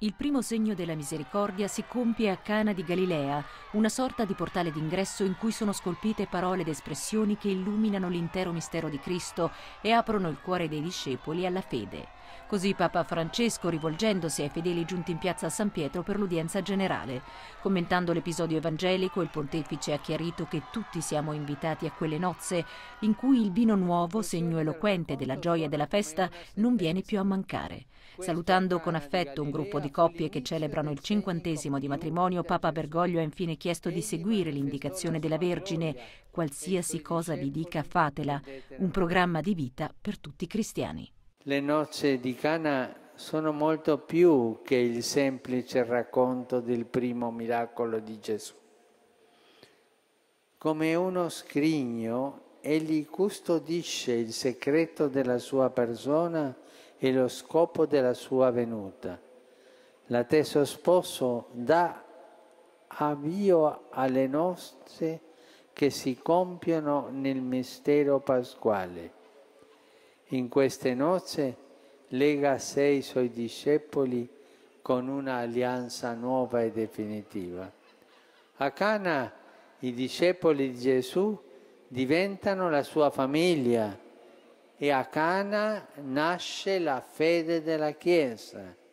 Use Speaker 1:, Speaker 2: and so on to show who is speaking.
Speaker 1: Il primo segno della misericordia si compie a Cana di Galilea, una sorta di portale d'ingresso in cui sono scolpite parole ed espressioni che illuminano l'intero mistero di Cristo e aprono il cuore dei discepoli alla fede. Così Papa Francesco, rivolgendosi ai fedeli giunti in piazza San Pietro per l'udienza generale, commentando l'episodio evangelico, il pontefice ha chiarito che tutti siamo invitati a quelle nozze in cui il vino nuovo, segno eloquente della gioia della festa, non viene più a mancare. Salutando con affetto un gruppo di di coppie che celebrano il cinquantesimo di matrimonio, Papa Bergoglio ha infine chiesto di seguire l'indicazione della Vergine, qualsiasi cosa vi dica fatela, un programma di vita per tutti i cristiani.
Speaker 2: Le nozze di Cana sono molto più che il semplice racconto del primo miracolo di Gesù. Come uno scrigno, egli custodisce il segreto della sua persona e lo scopo della sua venuta. La Teso Sposo dà avvio alle nostre che si compiono nel mistero pasquale. In queste nozze lega a sé i suoi discepoli con un'alleanza nuova e definitiva. A Cana i discepoli di Gesù diventano la sua famiglia e a Cana nasce la fede della Chiesa